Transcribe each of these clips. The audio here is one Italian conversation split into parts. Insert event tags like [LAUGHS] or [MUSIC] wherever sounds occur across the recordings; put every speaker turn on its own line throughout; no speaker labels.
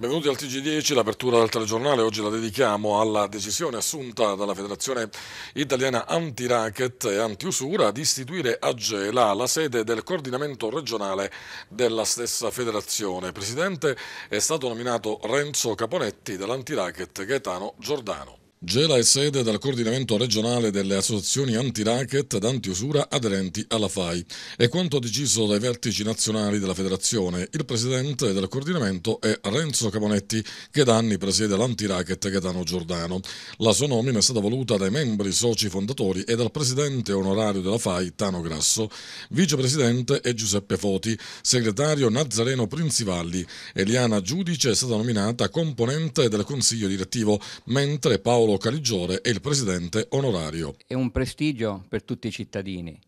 Benvenuti al TG10, l'apertura del telegiornale oggi la dedichiamo alla decisione assunta dalla Federazione Italiana Anti-Racket e Anti-Usura di istituire a Gela la sede del coordinamento regionale della stessa federazione. Presidente è stato nominato Renzo Caponetti dell'Anti-Racket Gaetano Giordano. Gela è sede del coordinamento regionale delle associazioni anti-racket ed anti-usura aderenti alla FAI. È quanto deciso dai vertici nazionali della federazione. Il presidente del coordinamento è Renzo Camonetti, che da anni presiede l'anti-racket Gaetano Giordano. La sua nomina è stata voluta dai membri soci fondatori e dal presidente onorario della FAI Tano Grasso. Vicepresidente è Giuseppe Foti, segretario Nazareno Prinzivalli. Eliana Giudice è stata nominata componente del consiglio direttivo, mentre Paolo Paolo Caligiore è il
presidente onorario. È un prestigio per tutti i cittadini.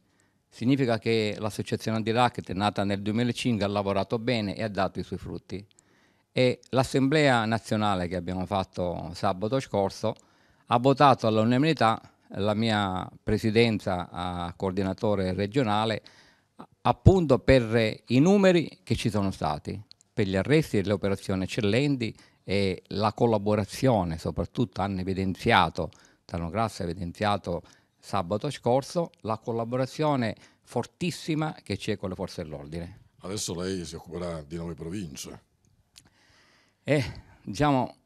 Significa che l'associazione di nata nel 2005, ha lavorato bene e ha dato i suoi frutti. E l'assemblea nazionale che abbiamo fatto sabato scorso ha votato all'unanimità la mia presidenza a coordinatore regionale appunto per i numeri che ci sono stati, per gli arresti e le operazioni eccellenti e la collaborazione soprattutto hanno evidenziato, Tano Grasso ha evidenziato sabato scorso, la collaborazione fortissima che c'è con le forze dell'ordine. Adesso lei si occuperà di nove province. Eh, diciamo,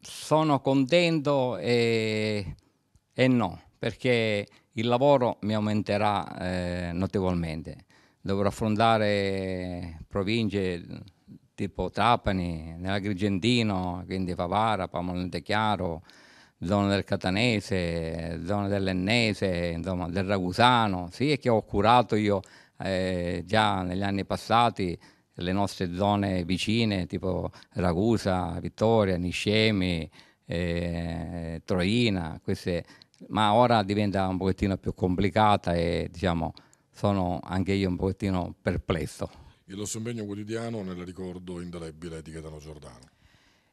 sono contento e, e no, perché il lavoro mi aumenterà eh, notevolmente. Dovrò affrontare province tipo Trapani, nell'Agrigentino, quindi Favara, Pamolmontechiaro, zona del Catanese, zona dell'Ennese, insomma del Ragusano, sì che ho curato io eh, già negli anni passati le nostre zone vicine tipo Ragusa, Vittoria, Niscemi, eh, Troina, queste, ma ora diventa un pochettino più complicata e diciamo sono anche io un pochettino perplesso
il nostro impegno quotidiano nel ricordo indelebile di Gaetano Giordano.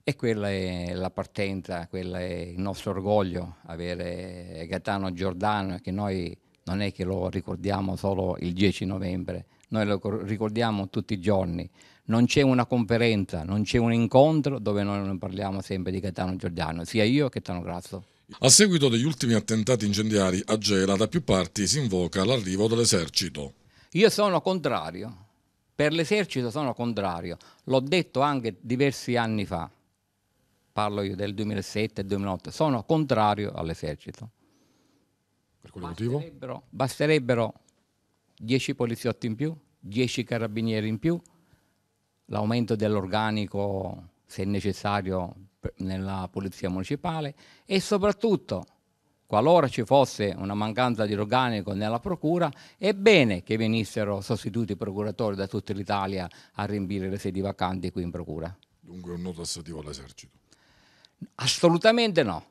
E quella è la partenza, quello è il nostro orgoglio, avere Gaetano Giordano, che noi non è che lo ricordiamo solo il 10 novembre, noi lo ricordiamo tutti i giorni. Non c'è una conferenza, non c'è un incontro dove noi non parliamo sempre di Gaetano Giordano, sia io che Tano Grasso.
A seguito degli ultimi attentati incendiari a Gela, da più parti si invoca l'arrivo dell'esercito.
Io sono contrario per l'esercito sono contrario, l'ho detto anche diversi anni fa, parlo io del 2007-2008, sono contrario all'esercito. Per quale basterebbero, motivo? Basterebbero 10 poliziotti in più, 10 carabinieri in più, l'aumento dell'organico se necessario nella polizia municipale e soprattutto qualora ci fosse una mancanza di organico nella procura, è bene che venissero sostituiti procuratori da tutta l'Italia a riempire le sedi vacanti qui in procura.
Dunque un no tassativo all'esercito?
Assolutamente no.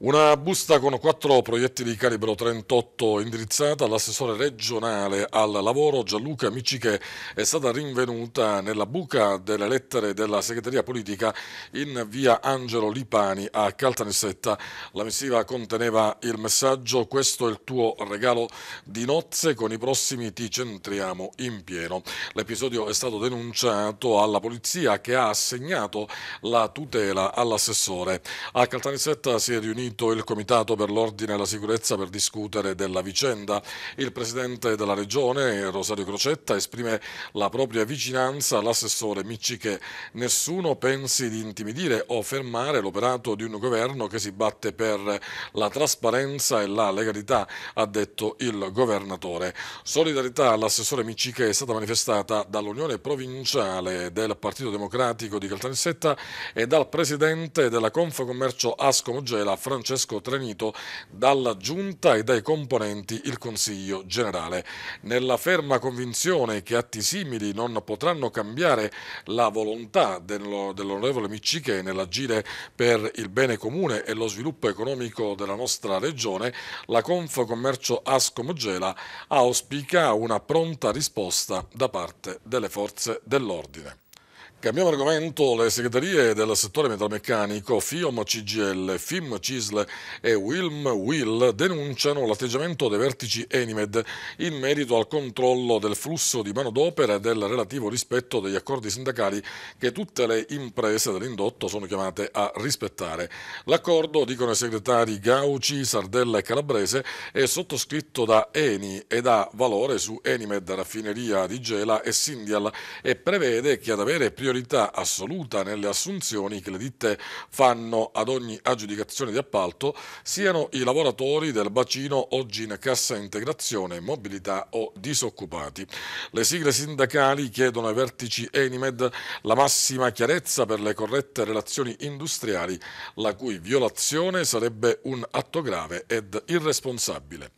Una busta con
quattro proiettili di calibro 38 indirizzata all'assessore regionale al lavoro Gianluca Miciche è stata rinvenuta nella buca delle lettere della segreteria politica in via Angelo Lipani a Caltanissetta. La missiva conteneva il messaggio questo è il tuo regalo di nozze, con i prossimi ti centriamo in pieno. L'episodio è stato denunciato alla polizia che ha assegnato la tutela all'assessore. A Caltanissetta si è riunito riunito il Comitato per l'Ordine e la Sicurezza per discutere della vicenda. Il Presidente della Regione, Rosario Crocetta, esprime la propria vicinanza all'assessore Micci che nessuno pensi di intimidire o fermare l'operato di un governo che si batte per la trasparenza e la legalità, ha detto il governatore. Solidarietà all'assessore Micci che è stata manifestata dall'Unione Provinciale del Partito Democratico di Caltanissetta e dal Presidente della Confcommercio Ascomogela, Francesco Francesco Trenito dalla Giunta e dai componenti il Consiglio Generale. Nella ferma convinzione che atti simili non potranno cambiare la volontà dell'onorevole Micciche nell'agire per il bene comune e lo sviluppo economico della nostra regione, la Confcommercio Ascom Gela auspica una pronta risposta da parte delle forze dell'ordine. Cambiamo argomento, le segreterie del settore metalmeccanico FIOM CGL, FIM CISL e WILM WILL denunciano l'atteggiamento dei vertici Enimed in merito al controllo del flusso di manodopera e del relativo rispetto degli accordi sindacali che tutte le imprese dell'indotto sono chiamate a rispettare. L'accordo, dicono i segretari Gauci, Sardella e Calabrese, è sottoscritto da Eni ed ha valore su Enimed, Raffineria di Gela e Sindial e prevede che ad avere priorità priorità assoluta nelle assunzioni che le ditte fanno ad ogni aggiudicazione di appalto siano i lavoratori del bacino oggi in cassa integrazione, mobilità o disoccupati. Le sigle sindacali chiedono ai vertici Enimed la massima chiarezza per le corrette relazioni industriali, la cui violazione sarebbe un atto grave ed irresponsabile.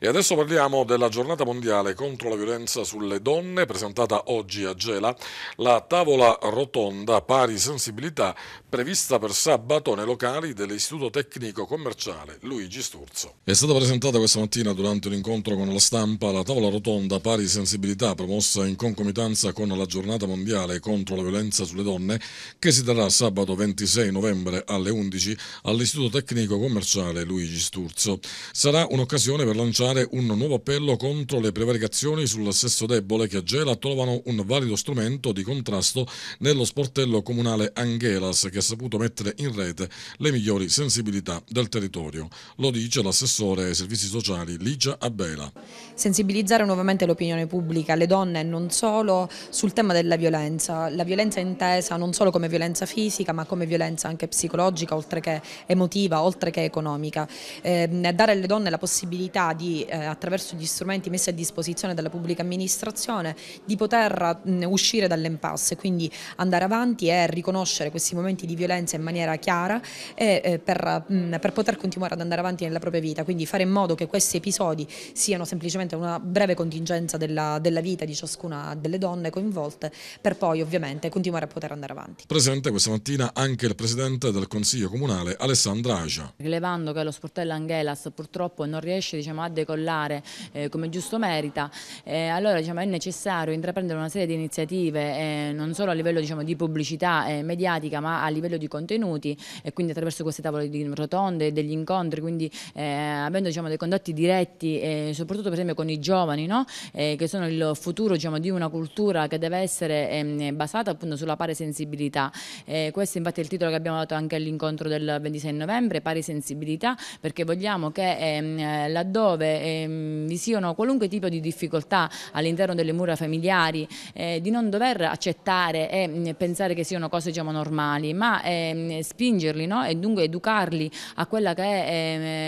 E adesso parliamo della giornata mondiale contro la violenza sulle donne presentata oggi a Gela. La tavola rotonda pari sensibilità prevista per sabato nei locali dell'Istituto Tecnico Commerciale Luigi Sturzo. È stata presentata questa mattina durante un incontro con la stampa la tavola rotonda pari sensibilità promossa in concomitanza con la giornata mondiale contro la violenza sulle donne che si terrà sabato 26 novembre alle 11 all'Istituto Tecnico Commerciale Luigi Sturzo. Sarà un'occasione per lanciare un nuovo appello contro le prevaricazioni sul sesso debole che a Gela trovano un valido strumento di contrasto nello sportello comunale Anghelas che ha saputo mettere in rete le migliori sensibilità del territorio. Lo dice l'assessore ai servizi sociali Ligia Abela.
Sensibilizzare nuovamente l'opinione pubblica, le donne e non solo, sul tema della violenza. La violenza intesa non solo come violenza fisica ma come violenza anche psicologica, oltre che emotiva, oltre che economica. Eh, dare alle donne la possibilità di, eh, attraverso gli strumenti messi a disposizione dalla pubblica amministrazione, di poter mh, uscire dall'impasse, quindi andare avanti e riconoscere questi momenti di violenza in maniera chiara e eh, per, mm, per, poter continuare ad andare avanti nella propria vita, quindi fare in modo che questi episodi siano semplicemente una breve contingenza della, della vita di ciascuna delle donne coinvolte per poi ovviamente continuare a poter andare avanti.
Presente questa mattina anche il Presidente del Consiglio Comunale Alessandra Agia.
Rilevando che lo sportello Anghelas purtroppo non riesce diciamo, a decollare eh, come giusto merita, eh, allora diciamo, è necessario intraprendere una serie di iniziative eh, non solo a livello livello diciamo, di pubblicità eh, mediatica ma a livello di contenuti e quindi attraverso queste tavole di rotonde, degli incontri, quindi eh, avendo diciamo, dei contatti diretti eh, soprattutto per esempio con i giovani no? Eh, che sono il futuro diciamo, di una cultura che deve essere ehm, basata appunto sulla pari sensibilità. Eh, questo infatti è il titolo che abbiamo dato anche all'incontro del 26 novembre, pari sensibilità, perché vogliamo che ehm, laddove ehm, vi siano qualunque tipo di difficoltà all'interno delle mura familiari, eh, di non dover accettare e mm, pensare che siano cose diciamo, normali, ma ehm, spingerli no? e dunque educarli a quella che è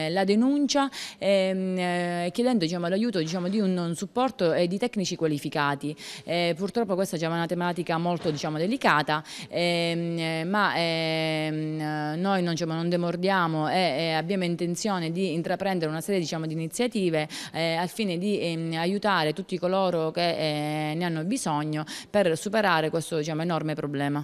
ehm, la denuncia ehm, eh, chiedendo diciamo, l'aiuto diciamo, di un, supporto e di tecnici qualificati. Eh, purtroppo questa diciamo, è una tematica molto diciamo, delicata, ma noi non, diciamo, non demordiamo e abbiamo intenzione di intraprendere una serie di iniziative eh, al fine di aiutare tutti coloro che ne hanno bisogno per superare questo un enorme problema.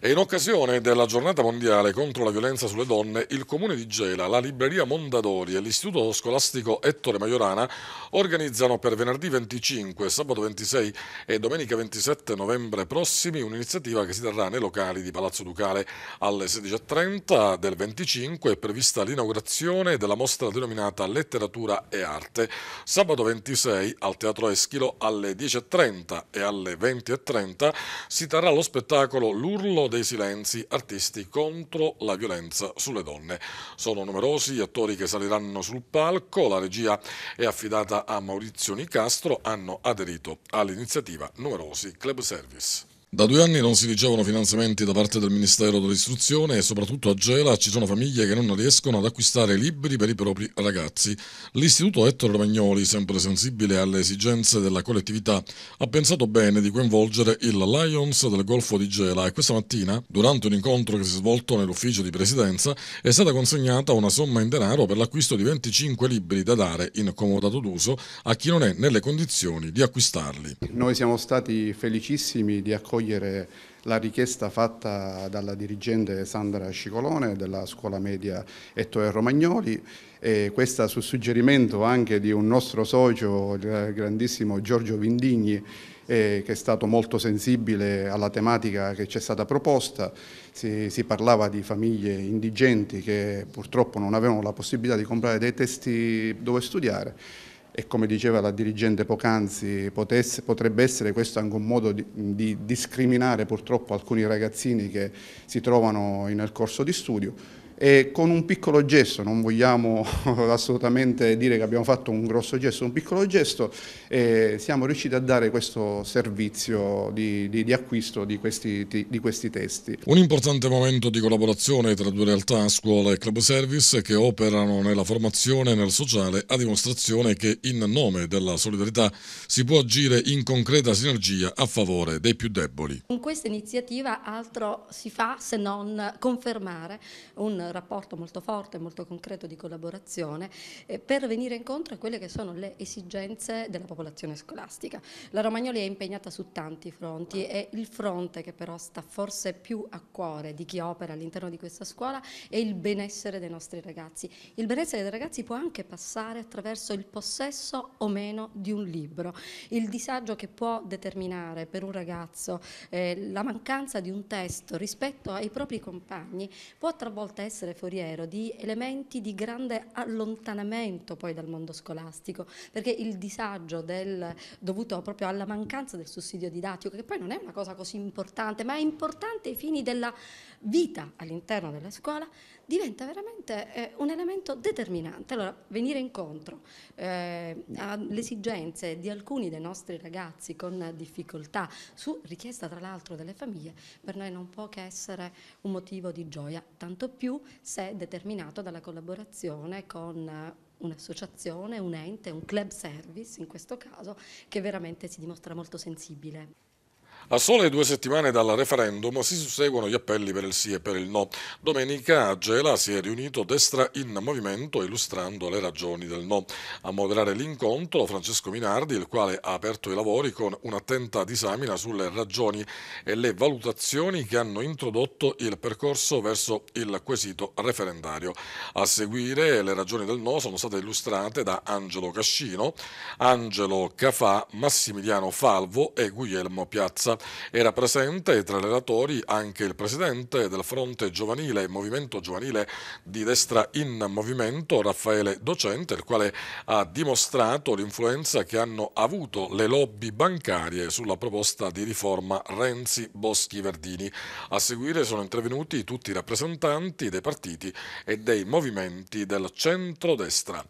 E in occasione della giornata mondiale contro la violenza sulle donne, il Comune di Gela, la Libreria Mondadori e l'Istituto Scolastico Ettore Maiorana organizzano per venerdì 25, sabato 26 e domenica 27 novembre prossimi un'iniziativa che si terrà nei locali di Palazzo Ducale alle 16.30 del 25 è prevista l'inaugurazione della mostra denominata Letteratura e Arte. Sabato 26 al Teatro Eschilo alle 10.30 e alle 20.30 si terrà lo spettacolo L'Urlo giorno dei silenzi, artisti contro la violenza sulle donne. Sono numerosi gli attori che saliranno sul palco, la regia è affidata a Maurizio Nicastro, hanno aderito all'iniziativa numerosi club service. Da due anni non si ricevono finanziamenti da parte del Ministero dell'Istruzione e soprattutto a Gela ci sono famiglie che non riescono ad acquistare libri per i propri ragazzi. L'Istituto Ettore Romagnoli, sempre sensibile alle esigenze della collettività, ha pensato bene di coinvolgere il Lions del Golfo di Gela e questa mattina, durante un incontro che si è svolto nell'ufficio di presidenza, è stata consegnata una somma in denaro per l'acquisto di 25 libri da dare in comodato d'uso a chi non è nelle condizioni di acquistarli.
Noi siamo stati felicissimi di accogliere accogliere la richiesta fatta dalla dirigente Sandra Scicolone della scuola media Ettore Romagnoli e questa su suggerimento anche di un nostro socio, il grandissimo Giorgio Vindigni, eh, che è stato molto sensibile alla tematica che ci è stata proposta. Si, si, parlava di famiglie indigenti che purtroppo non avevano la possibilità di comprare dei testi dove studiare e come diceva la dirigente poc'anzi potesse, potrebbe essere questo anche un modo di, di discriminare purtroppo alcuni ragazzini che si trovano nel corso di studio e con un piccolo gesto, non vogliamo [LAUGHS] assolutamente dire che abbiamo fatto un grosso gesto, un piccolo gesto, eh, siamo riusciti a dare
questo servizio di, di, di acquisto di questi, di questi testi. Un importante momento di collaborazione tra due realtà, scuola e club service, che operano nella formazione e nel sociale a dimostrazione che in nome della solidarietà si può agire in concreta sinergia a favore dei più deboli.
Con questa iniziativa altro si fa se non confermare un rapporto molto forte, molto concreto di collaborazione eh, per venire incontro a quelle che sono le esigenze della popolazione scolastica. La Romagnoli è impegnata su tanti fronti e il fronte che però sta forse più a cuore di chi opera all'interno di questa scuola è il benessere dei nostri ragazzi. Il benessere dei ragazzi può anche passare attraverso il possesso o meno di un libro. Il disagio che può determinare per un ragazzo eh, la mancanza di un testo rispetto ai propri compagni può travolta essere essere foriero di elementi di grande allontanamento poi dal mondo scolastico, perché il disagio del, dovuto proprio alla mancanza del sussidio didattico, che poi non è una cosa così importante, ma è importante ai fini della vita all'interno della scuola, diventa veramente eh, un elemento determinante. Allora, venire incontro eh, alle esigenze di alcuni dei nostri ragazzi con difficoltà, su richiesta tra l'altro delle famiglie, per noi non può che essere un motivo di gioia, tanto più se determinato dalla collaborazione con un'associazione, un ente, un club service in questo caso, che veramente si dimostra molto sensibile.
A sole due settimane dal referendum si susseguono gli appelli per il sì e per il no. Domenica Gela si è riunito Destra in Movimento illustrando le ragioni del no. A moderare l'incontro Francesco Minardi, il quale ha aperto i lavori con un'attenta disamina sulle ragioni e le valutazioni che hanno introdotto il percorso verso il quesito referendario. A seguire le ragioni del no sono state illustrate da Angelo Cascino, Angelo Cafà, Massimiliano Falvo e Guglielmo Piazza maggioranza. Era presente tra i relatori anche il presidente del fronte giovanile, movimento giovanile di destra in movimento, Raffaele Docente, il quale ha dimostrato l'influenza che hanno avuto le lobby bancarie sulla proposta di riforma Renzi-Boschi-Verdini. A seguire sono intervenuti tutti i rappresentanti dei partiti e dei movimenti del centrodestra.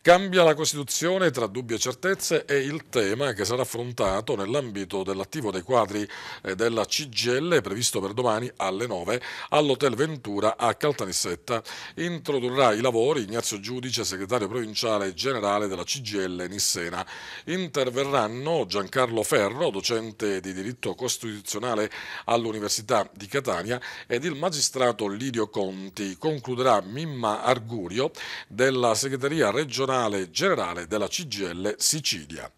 Cambia la Costituzione tra dubbi e certezze è il tema che sarà affrontato nell'ambito dell'attivo dei quadri teatri eh, della CGL previsto per domani alle 9 all'Hotel Ventura a Caltanissetta. Introdurrà i lavori Ignazio Giudice, segretario provinciale generale della CGL Nissena. Interverranno Giancarlo Ferro, docente di diritto costituzionale all'Università di Catania ed il magistrato Lidio Conti. Concluderà Mimma Argurio della segreteria regionale generale della CGL Sicilia.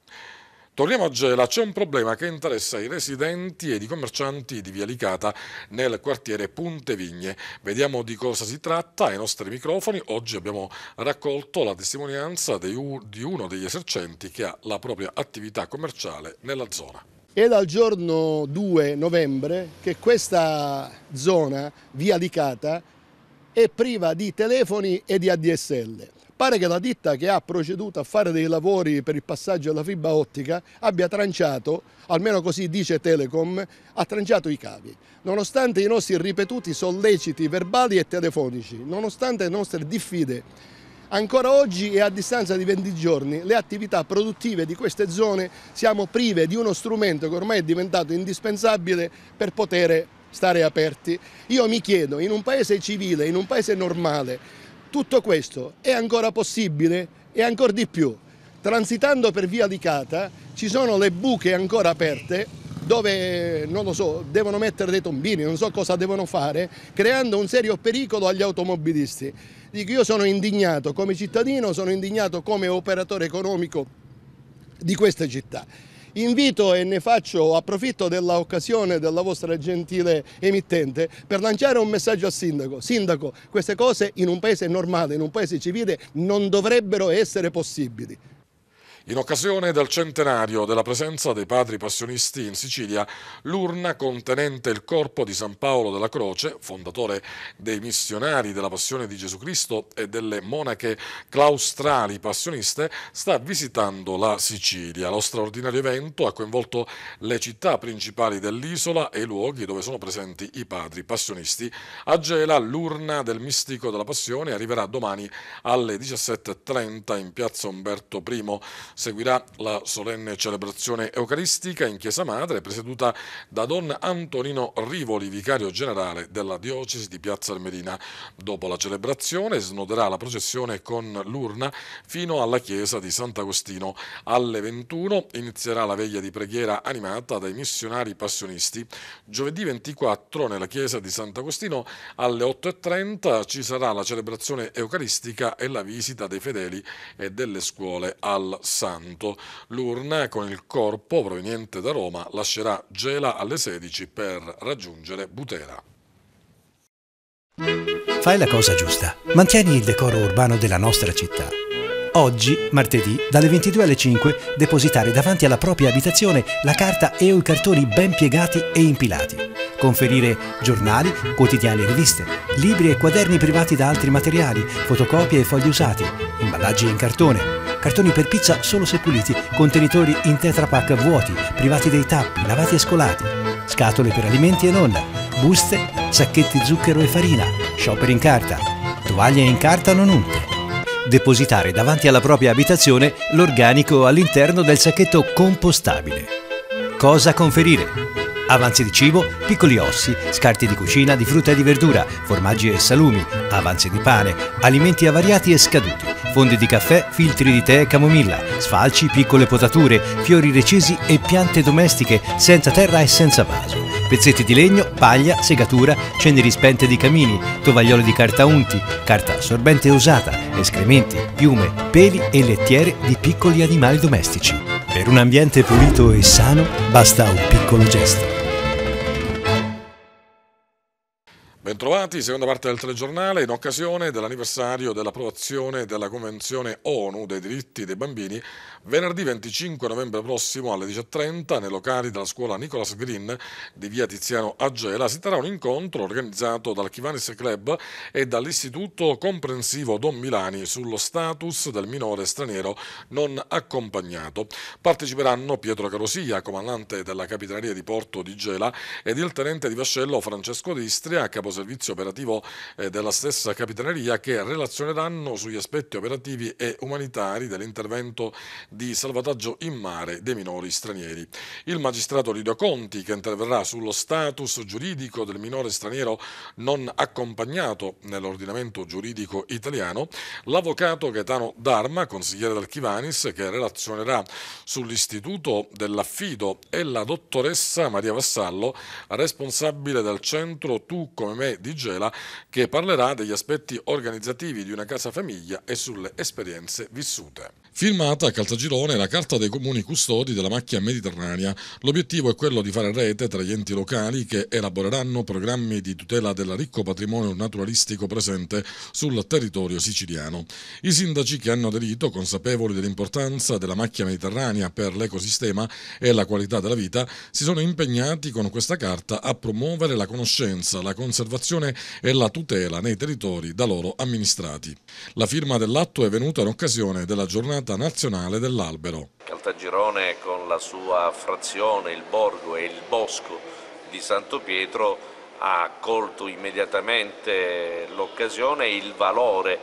Torniamo a Gela, c'è un problema che interessa i residenti ed i commercianti di Via Licata nel quartiere Punte Vigne. Vediamo di cosa si tratta ai nostri microfoni. Oggi abbiamo raccolto la testimonianza di uno degli esercenti che ha la propria attività commerciale nella zona.
È dal giorno 2 novembre che questa zona, Via Licata, è priva di telefoni e di ADSL. Pare che la ditta che ha proceduto a fare dei lavori per il passaggio alla fibra ottica abbia tranciato, almeno così dice Telecom, ha tranciato i cavi. Nonostante i nostri ripetuti solleciti verbali e telefonici, nonostante le nostre diffide, Ancora oggi e a distanza di 20 giorni le attività produttive di queste zone siamo prive di uno strumento che ormai è diventato indispensabile per poter stare aperti. Io mi chiedo, in un paese civile, in un paese normale, tutto questo è ancora possibile e ancora di più. Transitando per via di Cata ci sono le buche ancora aperte dove, non lo so, devono mettere dei tombini, non so cosa devono fare, creando un serio pericolo agli automobilisti. Dico, io sono indignato come cittadino, sono indignato come operatore economico di queste città invito e ne faccio, approfitto dell'occasione della vostra gentile emittente per lanciare un messaggio al sindaco. Sindaco, queste cose in un paese normale, in un paese civile non dovrebbero essere possibili.
In occasione del centenario della presenza dei padri passionisti in Sicilia, l'urna contenente il corpo di San Paolo della Croce, fondatore dei missionari della Passione di Gesù Cristo e delle monache claustrali passioniste, sta visitando la Sicilia. Lo straordinario evento ha coinvolto le città principali dell'isola e i luoghi dove sono presenti i padri passionisti. A Gela l'urna del mistico della Passione arriverà domani alle 17.30 in piazza Umberto I. Seguirà la solenne celebrazione eucaristica in Chiesa Madre, presieduta da Don Antonino Rivoli, vicario generale della diocesi di Piazza Armerina. Dopo la celebrazione snoderà la processione con l'urna fino alla Chiesa di Sant'Agostino. Alle 21 inizierà la veglia di preghiera animata dai missionari passionisti. Giovedì 24 nella Chiesa di Sant'Agostino alle 8.30 ci sarà la celebrazione eucaristica e la visita dei fedeli e delle scuole al Santo santo. L'urna con il corpo proveniente da Roma lascerà Gela alle 16 per raggiungere Butera.
Fai la cosa giusta. Mantieni il decoro urbano della nostra città. Oggi, martedì, dalle 22 alle 5, depositare davanti alla propria abitazione la carta e o i cartoni ben piegati e impilati. Conferire giornali, quotidiani e riviste, libri e quaderni privati da altri materiali, fotocopie e fogli usati, imballaggi in cartone, cartoni per pizza solo se puliti, contenitori in tetrapack vuoti, privati dei tappi, lavati e scolati, scatole per alimenti e nonna, buste, sacchetti zucchero e farina, shopper in carta, tovaglie in carta non unte. Depositare davanti alla propria abitazione l'organico all'interno del sacchetto compostabile. Cosa conferire? avanzi di cibo, piccoli ossi, scarti di cucina di frutta e di verdura, formaggi e salumi, avanzi di pane, alimenti avariati e scaduti fondi di caffè, filtri di tè e camomilla, sfalci, piccole potature, fiori recisi e piante domestiche senza terra e senza vaso, pezzetti di legno, paglia, segatura, ceneri spente di camini, tovaglioli di carta unti, carta assorbente usata, escrementi, piume, peli e lettiere di piccoli animali domestici. Per un ambiente pulito e sano basta un piccolo gesto.
Bentrovati, seconda parte del telegiornale in occasione dell'anniversario dell'approvazione della Convenzione ONU dei diritti dei bambini Venerdì 25 novembre prossimo alle 10.30 nei locali della scuola Nicolas Green di via Tiziano a Gela si terrà un incontro organizzato dal Chivanis Club e dall'Istituto Comprensivo Don Milani sullo status del minore straniero non accompagnato. Parteciperanno Pietro Carosia, comandante della capitaneria di Porto di Gela ed il tenente di vascello Francesco D'Istria, caposervizio operativo eh, della stessa capitaneria che relazioneranno sugli aspetti operativi e umanitari dell'intervento di di salvataggio in mare dei minori stranieri. Il magistrato Lidio Conti, che interverrà sullo status giuridico del minore straniero non accompagnato nell'ordinamento giuridico italiano, l'avvocato Gaetano D'Arma, consigliere del Chivanis, che relazionerà sull'istituto dell'affido e la dottoressa Maria Vassallo, responsabile del centro Tu come me di Gela, che parlerà degli aspetti organizzativi di una casa famiglia e sulle esperienze vissute. Firmata a Caltagirone la Carta dei Comuni Custodi della Macchia Mediterranea. L'obiettivo è quello di fare rete tra gli enti locali che elaboreranno programmi di tutela del ricco patrimonio naturalistico presente sul territorio siciliano. I sindaci che hanno aderito, consapevoli dell'importanza della Macchia Mediterranea per l'ecosistema e la qualità della vita, si sono impegnati con questa carta a promuovere la conoscenza, la conservazione e la tutela nei territori da loro amministrati. La firma dell'atto è venuta in occasione della giornata giornata nazionale dell'albero.
Caltagirone con la sua frazione, il borgo e il bosco di Santo Pietro ha colto immediatamente l'occasione e il valore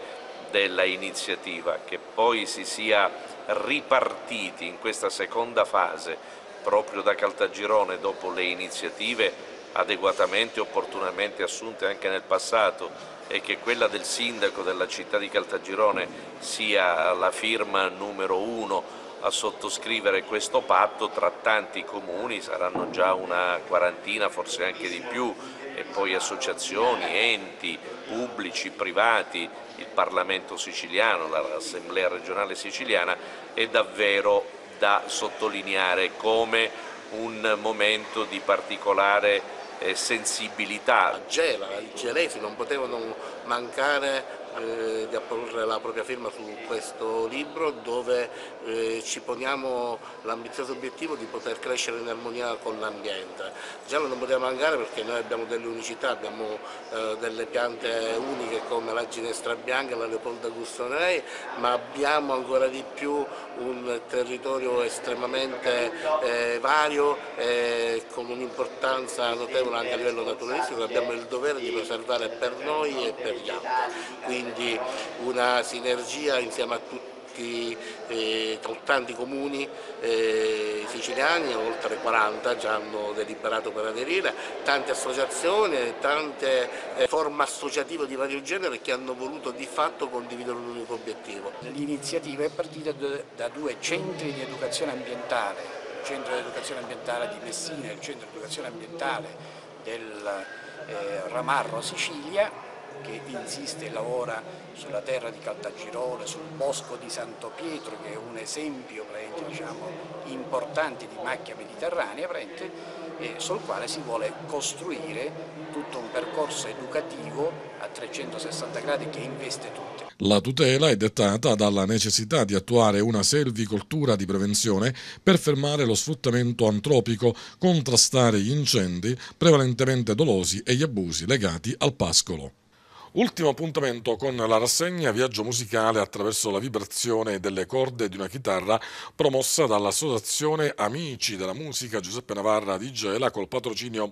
della iniziativa, che poi si sia ripartiti in questa seconda fase proprio da Caltagirone dopo le iniziative adeguatamente e opportunamente assunte anche nel passato e che quella del sindaco della città di Caltagirone sia la firma numero uno a sottoscrivere questo patto tra tanti comuni, saranno già una quarantina, forse anche di più, e poi associazioni, enti pubblici, privati, il Parlamento siciliano, l'Assemblea regionale siciliana, è davvero da sottolineare come un momento di particolare sensibilità.
C'era il Ceresi, non poteva mancare eh, di apporre la propria firma su questo libro dove eh, ci poniamo l'ambizioso obiettivo di poter crescere in armonia con l'ambiente. Già lo non potevamo mancare perché noi abbiamo delle unicità, abbiamo eh, delle piante uniche come la ginestra bianca, la Leopolda Gustonei, ma abbiamo ancora di più un territorio estremamente eh, vario e con un'importanza notevole anche a livello naturalistico abbiamo il dovere di preservare per noi e per gli altri. Quindi quindi una sinergia insieme a tutti eh, tanti comuni eh, siciliani, oltre 40 già hanno deliberato per aderire, tante associazioni, tante eh, forme associative di vario genere che hanno voluto di fatto condividere un unico obiettivo. L'iniziativa è partita da due centri di educazione ambientale, il centro di educazione ambientale
di Messina e il centro di educazione ambientale del eh, Ramarro Sicilia che insiste e lavora sulla terra di Caltagirone, sul bosco di Santo Pietro che è un esempio diciamo, importante di macchia mediterranea eh, sul quale si vuole costruire tutto un percorso educativo a 360 gradi che investe tutti.
La tutela è dettata dalla necessità di attuare una selvicoltura di prevenzione per fermare lo sfruttamento antropico, contrastare gli incendi prevalentemente dolosi e gli abusi legati al pascolo. Ultimo appuntamento con la rassegna Viaggio musicale attraverso la vibrazione delle corde di una chitarra promossa dall'associazione Amici della musica Giuseppe Navarra di Gela col patrocinio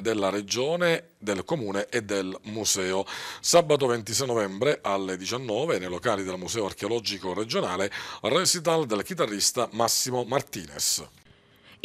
della regione, del comune e del museo. Sabato 26 novembre alle 19 nei locali del Museo Archeologico Regionale recital del chitarrista Massimo Martinez.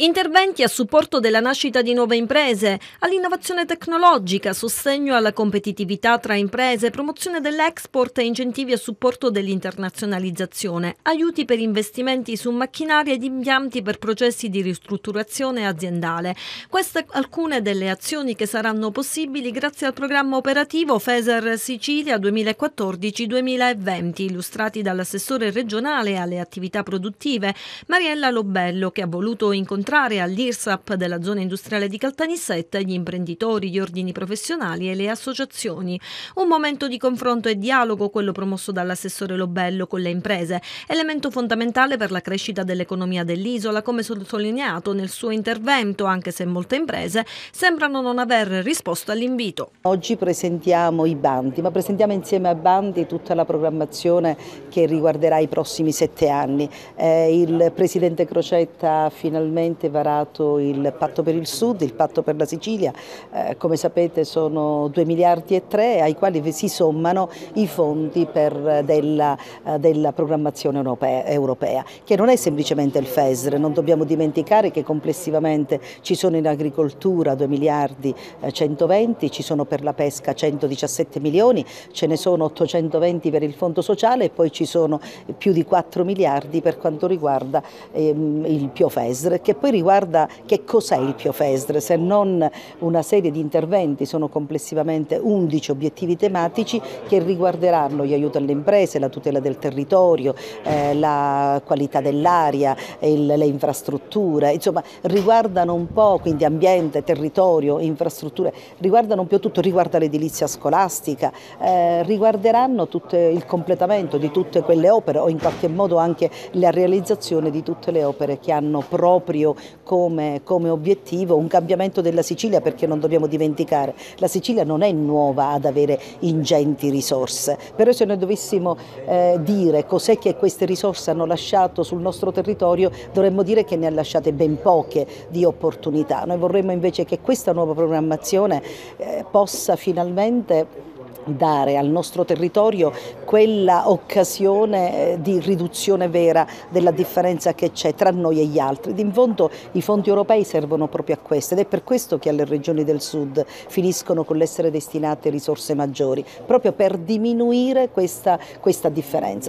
Interventi a supporto della nascita di nuove imprese, all'innovazione tecnologica, sostegno alla competitività tra imprese, promozione dell'export e incentivi a supporto dell'internazionalizzazione, aiuti per investimenti su macchinari ed impianti per processi di ristrutturazione aziendale. Queste alcune delle azioni che saranno possibili grazie al programma operativo FESER Sicilia 2014-2020, illustrati dall'assessore regionale alle attività produttive Mariella Lobello, che ha voluto incontrare incontrare agli della zona industriale di Caltanissetta gli imprenditori, gli ordini professionali e le associazioni. Un momento di confronto e dialogo, quello promosso dall'assessore Lobello con le imprese, elemento fondamentale per la crescita dell'economia dell'isola, come sottolineato nel suo intervento, anche se molte imprese sembrano non aver risposto all'invito.
Oggi presentiamo i bandi, ma presentiamo insieme a bandi tutta la programmazione che riguarderà i prossimi sette anni. Eh, il Presidente Crocetta finalmente recentemente varato il patto per il Sud, il patto per la Sicilia, eh, come sapete sono 2 miliardi e 3 ai quali si sommano i fondi per, eh, della, eh, della, programmazione europea, che non è semplicemente il FESR, non dobbiamo dimenticare che complessivamente ci sono in agricoltura 2 miliardi 120, eh, ci sono per la pesca 117 milioni, ce ne sono 820 per il fondo sociale e poi ci sono più di 4 miliardi per quanto riguarda ehm, il Pio FESR che poi riguarda che cos'è il Piofesdr, se non una serie di interventi, sono complessivamente 11 obiettivi tematici che riguarderanno gli aiuti alle imprese, la tutela del territorio, eh, la qualità dell'aria, le infrastrutture, insomma riguardano un po' quindi ambiente, territorio, infrastrutture, riguardano un po' tutto, riguarda l'edilizia scolastica, eh, riguarderanno tutto il completamento di tutte quelle opere o in qualche modo anche la realizzazione di tutte le opere che hanno proprio come, come obiettivo un cambiamento della Sicilia perché non dobbiamo dimenticare, la Sicilia non è nuova ad avere ingenti risorse, però se noi dovessimo eh, dire cos'è che queste risorse hanno lasciato sul nostro territorio dovremmo dire che ne ha lasciate ben poche di opportunità, noi vorremmo invece che questa nuova programmazione eh, possa finalmente dare al nostro territorio quella occasione eh, di riduzione vera della differenza che c'è tra noi e gli altri. In fondo i fondi europei servono proprio a questo ed è per questo che alle regioni del sud finiscono con l'essere destinate risorse maggiori, proprio per diminuire questa, questa differenza.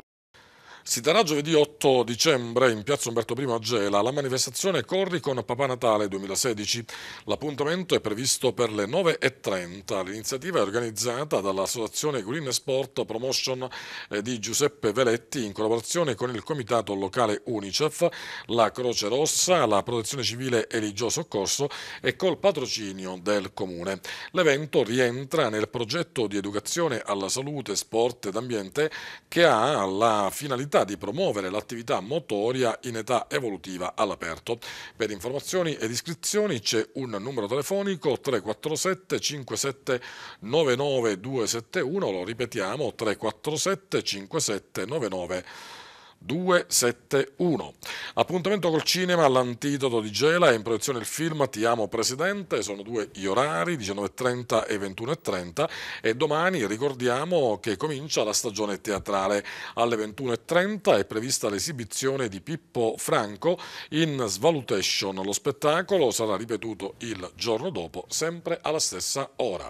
Si darà giovedì 8 dicembre in piazza Umberto I a Gela la manifestazione Corri con Papà Natale 2016. L'appuntamento è previsto per le 9.30. L'iniziativa è organizzata dall'associazione Green Sport Promotion eh, di Giuseppe Veletti in collaborazione con il comitato locale UNICEF, la Croce Rossa, la Protezione Civile e Eligio Soccorso e col patrocinio del Comune. L'evento rientra nel progetto di educazione alla salute, sport ed ambiente che ha la finalità possibilità di promuovere l'attività motoria in età evolutiva all'aperto. Per informazioni ed iscrizioni c'è un numero telefonico 347 57 99 271, lo ripetiamo 347 57 99 271. 271. Appuntamento col cinema all'antidoto di Gela è in proiezione il film Ti amo Presidente, sono due gli orari 19.30 e 21.30 e domani ricordiamo che comincia la stagione teatrale. Alle 21.30 è prevista l'esibizione di Pippo Franco in Svalutation. Lo spettacolo sarà ripetuto il giorno dopo, sempre alla stessa ora.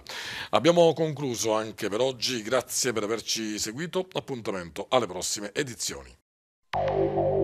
Abbiamo concluso anche per oggi, grazie per averci seguito, appuntamento alle prossime edizioni. Thank you.